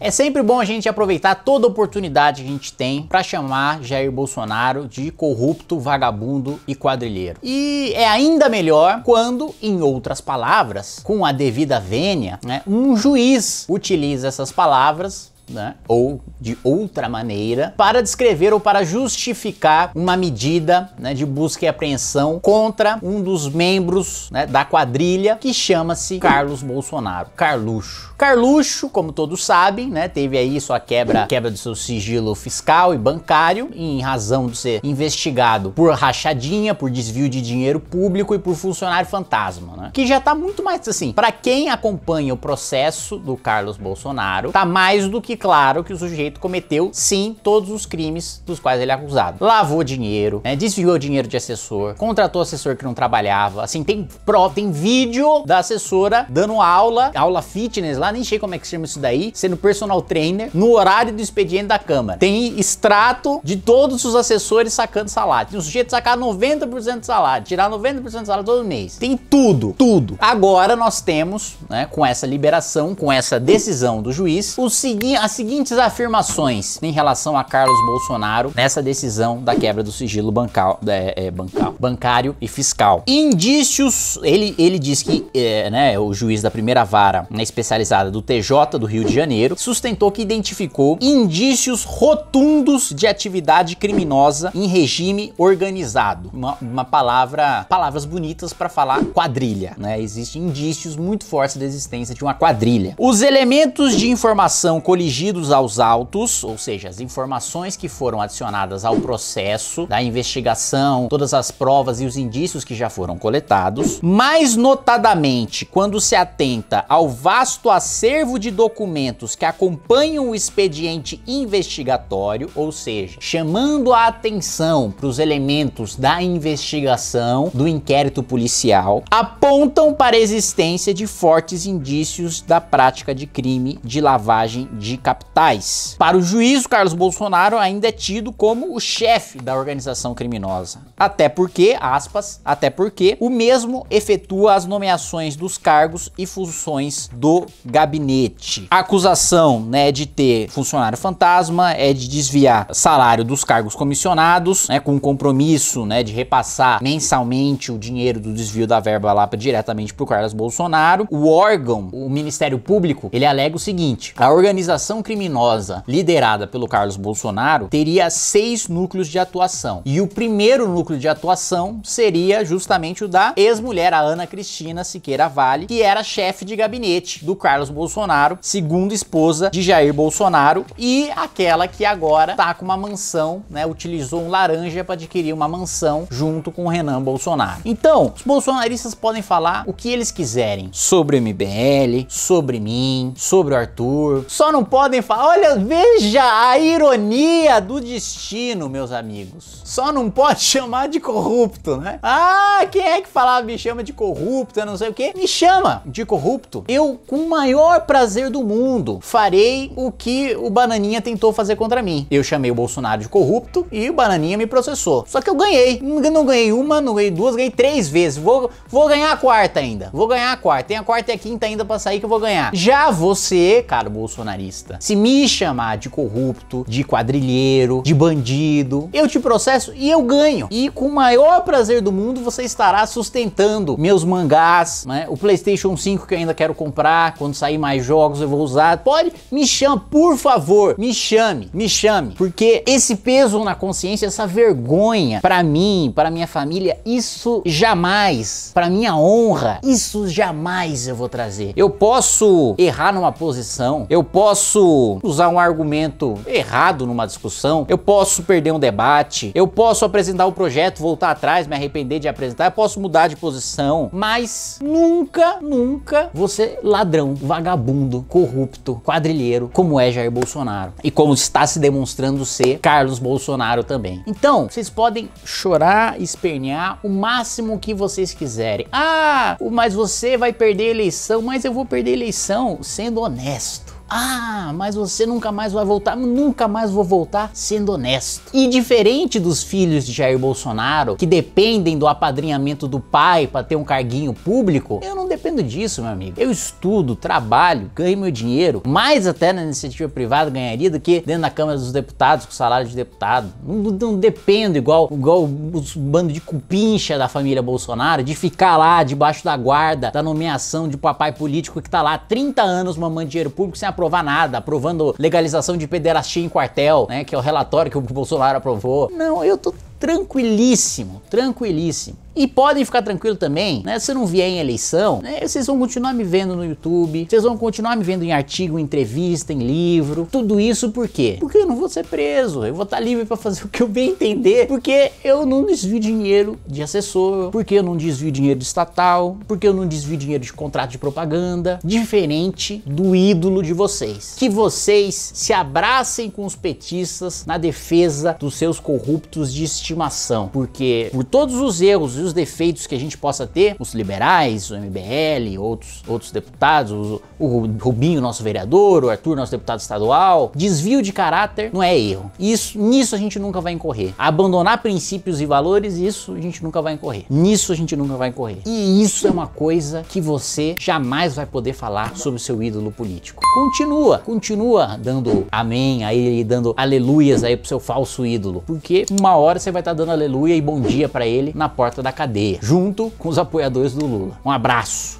É sempre bom a gente aproveitar toda oportunidade que a gente tem para chamar Jair Bolsonaro de corrupto, vagabundo e quadrilheiro. E é ainda melhor quando, em outras palavras, com a devida vênia, né, um juiz utiliza essas palavras né? ou de outra maneira, para descrever ou para justificar uma medida né, de busca e apreensão contra um dos membros né, da quadrilha que chama-se Carlos Bolsonaro, Carluxo. Carluxo, como todos sabem, né, teve aí sua quebra, quebra do seu sigilo fiscal e bancário em razão de ser investigado por rachadinha, por desvio de dinheiro público e por funcionário fantasma, né? Que já tá muito mais assim, para quem acompanha o processo do Carlos Bolsonaro, tá mais do que claro que o sujeito cometeu sim todos os crimes dos quais ele é acusado. Lavou dinheiro, né, desviou dinheiro de assessor, contratou assessor que não trabalhava, assim, tem prova, tem vídeo da assessora dando aula, aula fitness lá, nem sei como é que se chama isso daí, sendo personal trainer, no horário do expediente da Câmara. Tem extrato de todos os assessores sacando salário. Tem o sujeito sacar 90% de salário, tirar 90% de salário todo mês. Tem tudo, tudo. Agora nós temos, né, com essa liberação, com essa decisão do juiz, o seguinte, as seguintes afirmações em relação a Carlos Bolsonaro nessa decisão da quebra do sigilo bancal, é, é, bancal, bancário e fiscal. Indícios, ele, ele diz que é, né, o juiz da primeira vara né, especializada do TJ do Rio de Janeiro sustentou que identificou indícios rotundos de atividade criminosa em regime organizado. Uma, uma palavra, palavras bonitas para falar quadrilha, né? Existem indícios muito fortes da existência de uma quadrilha. Os elementos de informação coligidos aos autos, ou seja, as informações que foram adicionadas ao processo da investigação, todas as provas e os indícios que já foram coletados, mais notadamente quando se atenta ao vasto acervo de documentos que acompanham o expediente investigatório, ou seja, chamando a atenção para os elementos da investigação do inquérito policial, apontam para a existência de fortes indícios da prática de crime de lavagem de capitais. Para o juízo, Carlos Bolsonaro ainda é tido como o chefe da organização criminosa. Até porque, aspas, até porque o mesmo efetua as nomeações dos cargos e funções do gabinete. A acusação, né, de ter funcionário fantasma é de desviar salário dos cargos comissionados, né, com o compromisso, né, de repassar mensalmente o dinheiro do desvio da verba lá diretamente para o Carlos Bolsonaro. O órgão, o Ministério Público, ele alega o seguinte: a organização organização criminosa liderada pelo Carlos Bolsonaro teria seis núcleos de atuação. E o primeiro núcleo de atuação seria justamente o da ex-mulher, a Ana Cristina Siqueira Vale, que era chefe de gabinete do Carlos Bolsonaro, segunda esposa de Jair Bolsonaro, e aquela que agora tá com uma mansão, né? Utilizou um laranja para adquirir uma mansão junto com o Renan Bolsonaro. Então, os bolsonaristas podem falar o que eles quiserem sobre o MBL, sobre mim, sobre o Arthur, só não pode podem falar. Olha, veja a ironia do destino, meus amigos. Só não pode chamar de corrupto, né? Ah, quem é que falava ah, me chama de corrupto, não sei o que? Me chama de corrupto. Eu, com o maior prazer do mundo, farei o que o Bananinha tentou fazer contra mim. Eu chamei o Bolsonaro de corrupto e o Bananinha me processou. Só que eu ganhei. Não ganhei uma, não ganhei duas, ganhei três vezes. Vou, vou ganhar a quarta ainda. Vou ganhar a quarta. Tem a quarta e a quinta ainda pra sair que eu vou ganhar. Já você, cara bolsonarista, racista, se me chamar de corrupto, de quadrilheiro, de bandido, eu te processo e eu ganho. E com o maior prazer do mundo você estará sustentando meus mangás, né? O PlayStation 5 que eu ainda quero comprar, quando sair mais jogos eu vou usar. Pode me chamar por favor, me chame, me chame, porque esse peso na consciência, essa vergonha para mim, para minha família, isso jamais, para minha honra, isso jamais eu vou trazer. Eu posso errar numa posição, eu posso posso usar um argumento errado numa discussão, eu posso perder um debate, eu posso apresentar o um projeto, voltar atrás, me arrepender de apresentar, eu posso mudar de posição, mas nunca, nunca você ladrão, vagabundo, corrupto, quadrilheiro, como é Jair Bolsonaro e como está se demonstrando ser Carlos Bolsonaro também. Então, vocês podem chorar, espernear o máximo que vocês quiserem. Ah, mas você vai perder a eleição, mas eu vou perder a eleição sendo honesto ah, mas você nunca mais vai voltar, nunca mais vou voltar, sendo honesto. E diferente dos filhos de Jair Bolsonaro, que dependem do apadrinhamento do pai para ter um carguinho público, eu não dependo disso, meu amigo. Eu estudo, trabalho, ganho meu dinheiro, mais até na iniciativa privada ganharia do que dentro da Câmara dos Deputados, com salário de deputado. Não, não dependo igual, igual os bando de cupincha da família Bolsonaro, de ficar lá debaixo da guarda, da nomeação de papai político que tá lá há 30 anos mamando dinheiro público sem a aprovar nada, aprovando legalização de pederastia em quartel, né? Que é o relatório que o Bolsonaro aprovou. Não, eu tô tranquilíssimo, tranquilíssimo. E podem ficar tranquilo também, né? Se eu não vier em eleição, né, vocês vão continuar me vendo no YouTube, vocês vão continuar me vendo em artigo, em entrevista, em livro. Tudo isso por quê? Porque eu não vou ser preso, eu vou estar livre para fazer o que eu bem entender, porque eu não desvio dinheiro de assessor, porque eu não desvio dinheiro de estatal, porque eu não desvio dinheiro de contrato de propaganda, diferente do ídolo de vocês. Que vocês se abracem com os petistas na defesa dos seus corruptos de estimação, porque por todos os erros e os defeitos que a gente possa ter, os liberais, o MBL, outros, outros deputados, o, o Rubinho, nosso vereador, o Arthur, nosso deputado estadual, desvio de caráter não é erro. Isso, nisso a gente nunca vai incorrer. Abandonar princípios e valores, isso a gente nunca vai incorrer. Nisso a gente nunca vai incorrer. E isso é uma coisa que você jamais vai poder falar sobre o seu ídolo político. Continua, continua dando amém aí, dando aleluias aí pro seu falso ídolo, porque uma hora você vai estar tá dando aleluia e bom dia para ele na porta da cadeia, junto com os apoiadores do Lula. Um abraço.